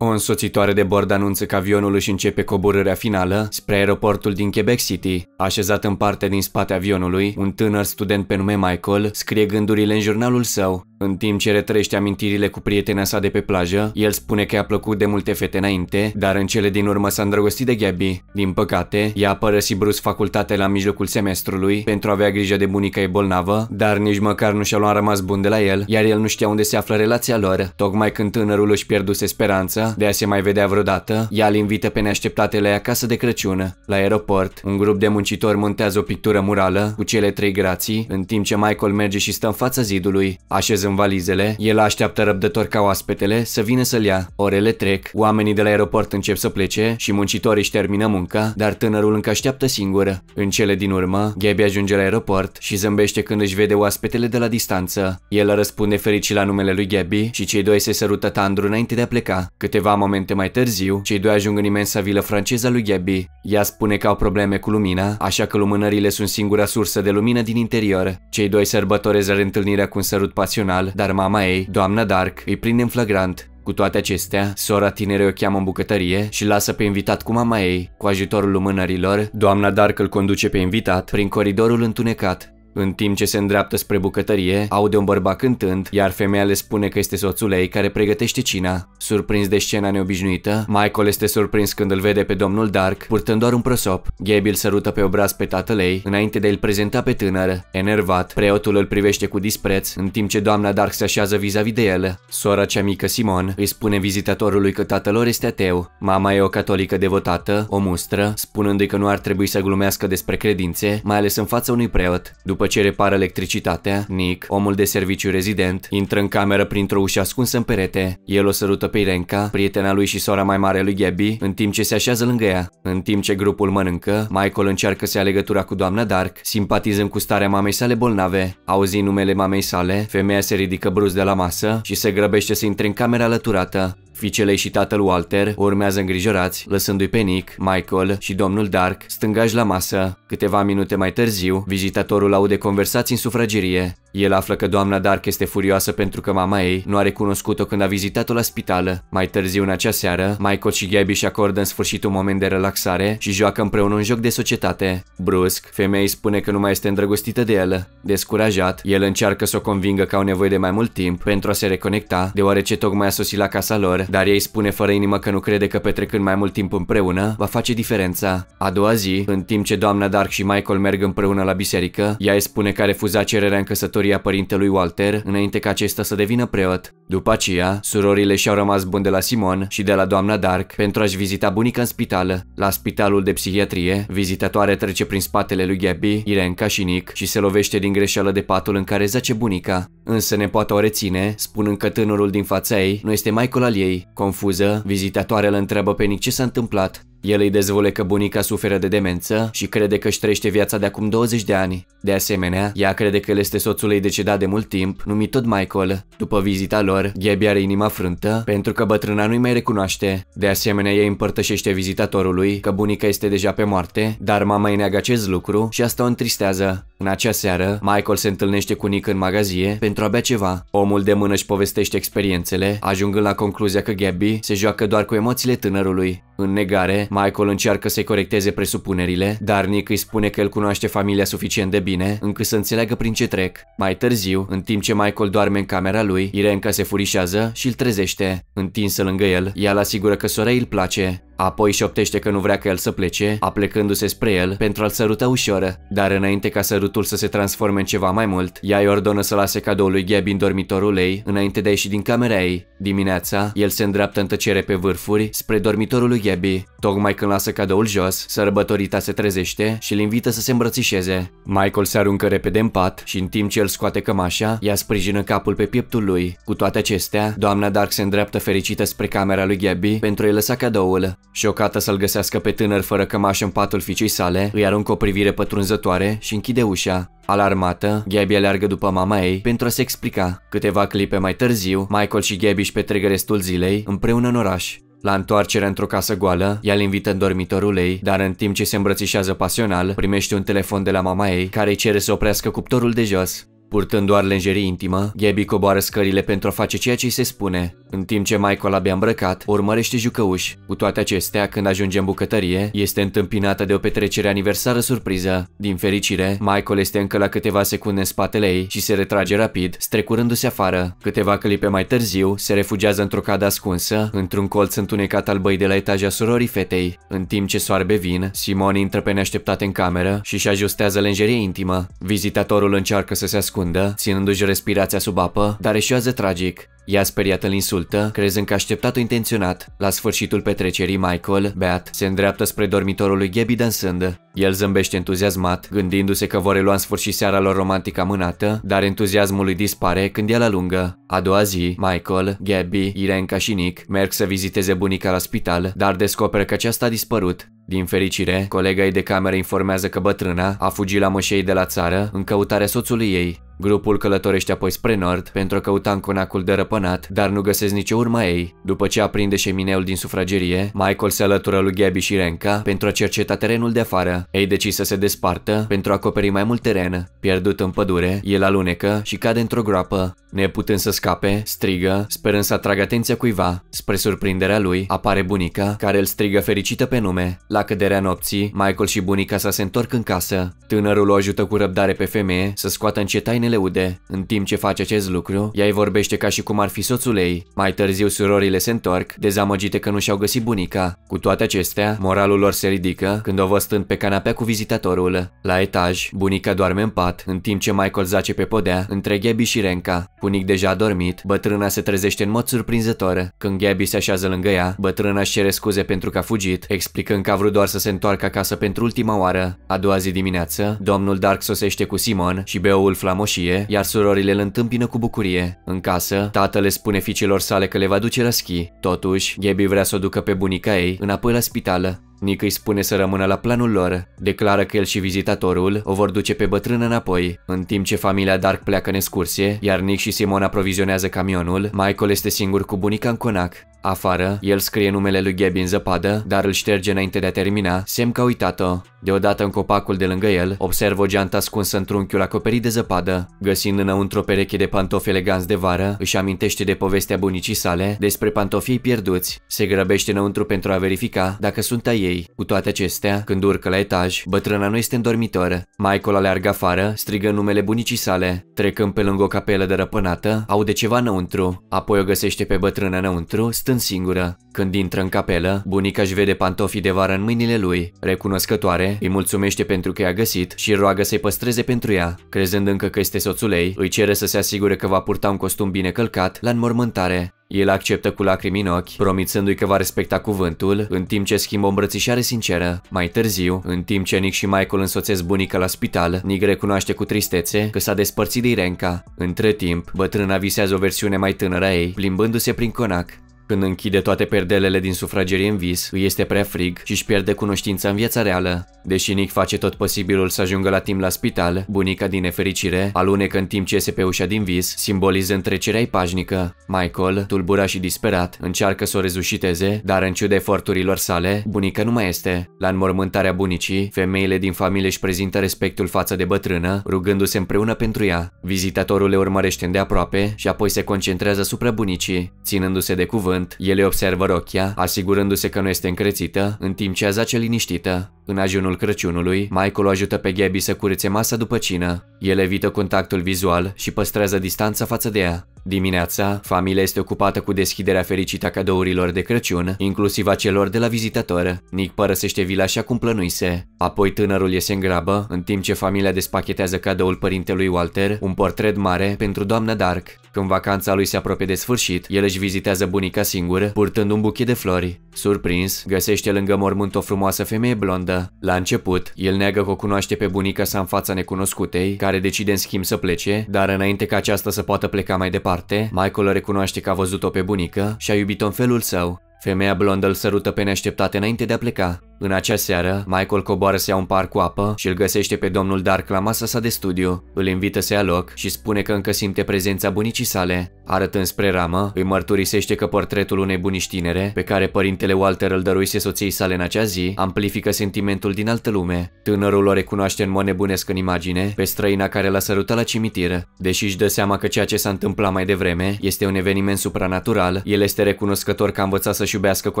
O însoțitoare de bord anunță că avionul își începe coborârea finală spre aeroportul din Quebec City. Așezat în parte din spate avionului, un tânăr student pe nume Michael scrie gândurile în jurnalul său. În timp ce retrăiește amintirile cu prietena sa de pe plajă, el spune că i-a plăcut de multe fete înainte, dar în cele din urmă s-a îndrăgostit de Gabby. Din păcate, ea a părăsit brusc facultatea la mijlocul semestrului pentru a avea grijă de bunica ei bolnavă, dar nici măcar nu și-a luat rămas bun de la el, iar el nu știa unde se află relația lor. Tocmai când tânărul își pierduse speranța de a se mai vedea vreodată, ea îl invită pe neașteptate la ea acasă de Crăciun. La aeroport, un grup de muncitori montează o pictură murală cu cele trei grații, în timp ce Michael merge și stă în fața zidului. Așeză în valizele, el așteaptă răbdător ca oaspetele să vină să-l ia. Orele trec, oamenii de la aeroport încep să plece și muncitorii își termină munca, dar tânărul încă așteaptă singură. În cele din urmă, Gabby ajunge la aeroport și zâmbește când își vede oaspetele de la distanță. El răspunde fericit la numele lui Gabby și cei doi se sărută tandru înainte de a pleca. Câteva momente mai târziu, cei doi ajung în imensa vilă franceză lui Gabby. Ea spune că au probleme cu lumina, așa că lumânările sunt singura sursă de lumină din interior. Cei doi sărbătoresc întâlnirea cu un sărut pasionat final, dar mama ei, doamna Dark, îi prinde în flagrant. Cu toate acestea, sora tinerei o cheamă în bucătărie și lasă pe invitat cu mama ei. Cu ajutorul lumânărilor, doamna Dark îl conduce pe invitat prin coridorul întunecat. În timp ce se îndreaptă spre bucătărie, aude un bărbat cântând, iar femeia le spune că este soțul ei care pregătește cina. Surprins de scena neobișnuită, Michael este surprins când îl vede pe domnul Dark, purtând doar un prosop. Gabriel sărută pe obraz pe tatăl ei, înainte de a-l prezenta pe tânăr. Enervat, preotul îl privește cu dispreț, în timp ce doamna Dark se așează vis-a-vis -vis de el. Sora cea mică Simon îi spune vizitatorului că tatăl lor este ateu. Mama e o catolică devotată, o mustră, spunându-i că nu ar trebui să glumească despre credințe, mai ales în fața unui preot. După ce repară electricitatea, Nick, omul de serviciu rezident, intră în cameră printr-o ușă ascunsă în perete. El o sărută pe Irenca, prietena lui și sora mai mare lui Gabby, în timp ce se așează lângă ea. În timp ce grupul mănâncă, Michael încearcă să ia legătura cu doamna Dark, simpatizând cu starea mamei sale bolnave. Auzind numele mamei sale, femeia se ridică brusc de la masă și se grăbește să intre în camera alăturată. Fiicele și tatăl Walter o urmează îngrijorați, lăsându-i pe Nick, Michael și domnul Dark stângași la masă. Câteva minute mai târziu, vizitatorul aude conversații în sufragerie. El află că doamna Dark este furioasă pentru că mama ei nu a recunoscut-o când a vizitat-o la spitală. Mai târziu în acea seară, Michael și Gabby își acordă în sfârșit un moment de relaxare și joacă împreună un joc de societate. Brusc, femeia îi spune că nu mai este îndrăgostită de el. Descurajat, el încearcă să o convingă că au nevoie de mai mult timp pentru a se reconecta, deoarece tocmai a sosit la casa lor, dar ei spune fără inimă că nu crede că petrecând mai mult timp împreună va face diferența. A doua zi, în timp ce doamna Dark și Michael merg împreună la biserică, ea îi spune că a refuzat cererea în căsătorie căsătoria părintelui Walter, înainte ca acesta să devină preot. După aceea, surorile și-au rămas bun de la Simon și de la doamna Dark pentru a-și vizita bunica în spital. La spitalul de psihiatrie, vizitatoare trece prin spatele lui Gabby, Irenca și Nick și se lovește din greșeală de patul în care zace bunica. Însă ne poate o reține, spunând că tânărul din fața ei nu este Michael al ei. Confuză, vizitatoarea îl întreabă pe Nick ce s-a întâmplat, el îi dezvole că bunica suferă de demență și crede că își trăiește viața de acum 20 de ani. De asemenea, ea crede că el este soțul ei decedat de mult timp, numit tot Michael. După vizita lor, Gabby are inima frântă pentru că bătrâna nu-i mai recunoaște. De asemenea, ea împărtășește vizitatorului că bunica este deja pe moarte, dar mama îi neagă acest lucru și asta o întristează. În acea seară, Michael se întâlnește cu Nick în magazie pentru a bea ceva. Omul de mână își povestește experiențele, ajungând la concluzia că Gabby se joacă doar cu emoțiile tânărului. În negare, Michael încearcă să-i corecteze presupunerile, dar Nick îi spune că el cunoaște familia suficient de bine încât să înțeleagă prin ce trec. Mai târziu, în timp ce Michael doarme în camera lui, Irenca se furișează și îl trezește. Întinsă lângă el, ea îl asigură că sora îl place. Apoi șoptește că nu vrea ca el să plece, aplecându-se spre el pentru a-l săruta ușor, dar înainte ca sărutul să se transforme în ceva mai mult, ea îi ordonă să lase cadoul lui Gabby în dormitorul ei, înainte de a ieși din camera ei. Dimineața, el se îndreaptă în tăcere pe vârfuri spre dormitorul lui Gabby. Tocmai când lasă cadoul jos, sărbătorita se trezește și îl invită să se îmbrățișeze. Michael se aruncă repede în pat și în timp ce el scoate cămașa, ea sprijină capul pe pieptul lui. Cu toate acestea, doamna Dark se îndreaptă fericită spre camera lui Gabby pentru a-i lăsa cadoul. Șocată să-l găsească pe tânăr fără cămașă în patul fiicei sale, îi aruncă o privire pătrunzătoare și închide ușa. Alarmată, Gabby aleargă după mama ei pentru a se explica. Câteva clipe mai târziu, Michael și Gabby își petrec restul zilei împreună în oraș. La întoarcere într-o casă goală, ea îl invită în dormitorul ei, dar în timp ce se îmbrățișează pasional, primește un telefon de la mama ei care îi cere să oprească cuptorul de jos. Purtând doar lenjerie intimă, Gabby coboară scările pentru a face ceea ce îi se spune, în timp ce Michael abia îmbrăcat urmărește jucăuș. Cu toate acestea, când ajunge în bucătărie, este întâmpinată de o petrecere aniversară surpriză. Din fericire, Michael este încă la câteva secunde în spatele ei și se retrage rapid, strecurându-se afară. Câteva clipe mai târziu, se refugiază într-o cadă ascunsă, într-un colț întunecat al băi de la etaja surorii fetei. În timp ce soarbe vin, Simone intră pe neașteptate în cameră și își ajustează lenjerie intimă. Vizitatorul încearcă să se ascundă ascundă, ținându-și respirația sub apă, dar eșuează tragic. Ea speriată îl insultă, crezând că așteptat-o intenționat. La sfârșitul petrecerii, Michael, beat, se îndreaptă spre dormitorul lui Gabby dansând. El zâmbește entuziasmat, gândindu-se că vor relua în sfârșit seara lor romantică amânată, dar entuziasmul lui dispare când ea la lungă. A doua zi, Michael, Gabby, Irenca și Nick merg să viziteze bunica la spital, dar descoperă că aceasta a dispărut. Din fericire, colega ei de cameră informează că bătrâna a fugit la mășei de la țară în căutarea soțului ei. Grupul călătorește apoi spre nord pentru a căuta în conacul dărăpânat, dar nu găsesc nicio urmă ei. După ce aprinde șemineul din sufragerie, Michael se alătură lui Gabby și Renka pentru a cerceta terenul de afară. Ei decid să se despartă pentru a acoperi mai mult teren. Pierdut în pădure, el alunecă și cade într-o groapă. Neputând să scape, strigă, sperând să atragă atenția cuiva. Spre surprinderea lui, apare bunica, care îl strigă fericită pe nume. La căderea nopții, Michael și bunica sa se întorc în casă. Tânărul o ajută cu răbdare pe femeie să scoată încet hainele ude. În timp ce face acest lucru, ea îi vorbește ca și cum ar fi soțul ei. Mai târziu surorile se întorc, dezamăgite că nu și-au găsit bunica. Cu toate acestea, moralul lor se ridică când o văd stând pe canapea cu vizitatorul. La etaj, bunica doarme în pat, în timp ce Michael zace pe podea între Gabby și Renca. Punic deja adormit, bătrâna se trezește în mod surprinzător. Când Gabby se așează lângă ea, bătrâna își cere scuze pentru că a fugit, explicând că a vrut doar să se întoarcă acasă pentru ultima oară. A doua zi dimineață, domnul Dark sosește cu Simon și beoul flamoșit sărăcie, iar surorile îl întâmpină cu bucurie. În casă, tatăl le spune fiicilor sale că le va duce la schi. Totuși, Gabby vrea să o ducă pe bunica ei înapoi la spitală. Nick îi spune să rămână la planul lor, declară că el și vizitatorul o vor duce pe bătrână înapoi. În timp ce familia Dark pleacă în excursie, iar Nick și Simona provizionează camionul, Michael este singur cu bunica în conac. Afară, el scrie numele lui Gabby în zăpadă, dar îl șterge înainte de a termina, semn că a uitat-o. Deodată în copacul de lângă el, observă o geantă ascunsă într-unchiul acoperit de zăpadă. Găsind înăuntru o pereche de pantofi eleganți de vară, își amintește de povestea bunicii sale despre pantofii pierduți. Se grăbește înăuntru pentru a verifica dacă sunt a ei. Cu toate acestea, când urcă la etaj, bătrâna nu este în dormitor. Michael aleargă afară, strigă numele bunicii sale. Trecând pe lângă o capelă de răpânată, aude ceva înăuntru. Apoi o găsește pe bătrână înăuntru, stând singură. Când intră în capelă, bunica își vede pantofii de vară în mâinile lui. Recunoscătoare, îi mulțumește pentru că i-a găsit și roagă să-i păstreze pentru ea. Crezând încă că este soțul ei, îi cere să se asigure că va purta un costum bine călcat la înmormântare. El acceptă cu lacrimi în ochi, promițându-i că va respecta cuvântul, în timp ce schimbă o îmbrățișare sinceră. Mai târziu, în timp ce Nick și Michael însoțesc bunica la spital, Nick recunoaște cu tristețe că s-a despărțit de Irenca. Între timp, bătrâna visează o versiune mai tânără a ei, plimbându-se prin conac. Când închide toate perdelele din sufragerie în vis, îi este prea frig și își pierde cunoștința în viața reală. Deși Nick face tot posibilul să ajungă la timp la spital, bunica din nefericire alunecă în timp ce iese pe ușa din vis, simbolizând trecerea ei pașnică. Michael, tulburat și disperat, încearcă să o rezușiteze, dar în ciuda eforturilor sale, bunica nu mai este. La înmormântarea bunicii, femeile din familie își prezintă respectul față de bătrână, rugându-se împreună pentru ea. Vizitatorul le urmărește îndeaproape și apoi se concentrează asupra bunicii, ținându-se de cuvânt pământ. Ele observă rochia, asigurându-se că nu este încrețită, în timp ce a zace liniștită. În ajunul Crăciunului, Michael o ajută pe Gabby să curețe masa după cină. El evită contactul vizual și păstrează distanța față de ea. Dimineața, familia este ocupată cu deschiderea fericită a cadourilor de Crăciun, inclusiv a celor de la vizitator. Nick părăsește vila așa cum plănuise. Apoi tânărul iese în grabă, în timp ce familia despachetează cadoul părintelui Walter, un portret mare pentru doamna Dark. Când vacanța lui se apropie de sfârșit, el își vizitează bunica singur, purtând un buchet de flori. Surprins, găsește lângă mormânt o frumoasă femeie blondă. La început, el neagă că o cunoaște pe bunica sa în fața necunoscutei, care decide în schimb să plece, dar înainte ca aceasta să poată pleca mai departe, Michael recunoaște că a văzut-o pe bunică și a iubit-o în felul său. Femeia blondă îl sărută pe neașteptate înainte de a pleca. În acea seară, Michael coboară să ia un par cu apă și îl găsește pe domnul Dark la masa sa de studiu. Îl invită să ia loc și spune că încă simte prezența bunicii sale. Arătând spre ramă, îi mărturisește că portretul unei bunici tinere, pe care părintele Walter îl dăruise soției sale în acea zi, amplifică sentimentul din altă lume. Tânărul o recunoaște în mod nebunesc în imagine pe străina care l-a sărutat la cimitir. Deși își dă seama că ceea ce s-a întâmplat mai devreme este un eveniment supranatural, el este recunoscător că a învățat să-și iubească cu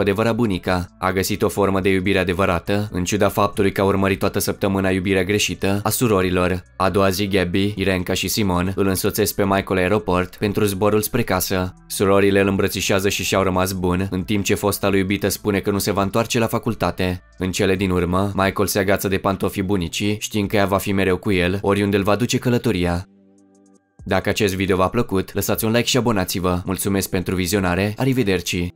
adevărat bunica. A găsit o formă de iubire adevărată, în ciuda faptului că a urmărit toată săptămâna iubirea greșită a surorilor. A doua zi, Gabby, Irenca și Simon îl însoțesc pe Michael la aeroport pentru zborul spre casă. Surorile îl îmbrățișează și și-au rămas bun, în timp ce fosta lui iubită spune că nu se va întoarce la facultate. În cele din urmă, Michael se agață de pantofii bunicii, știind că ea va fi mereu cu el, oriunde îl va duce călătoria. Dacă acest video v-a plăcut, lăsați un like și abonați-vă. Mulțumesc pentru vizionare, arrivederci!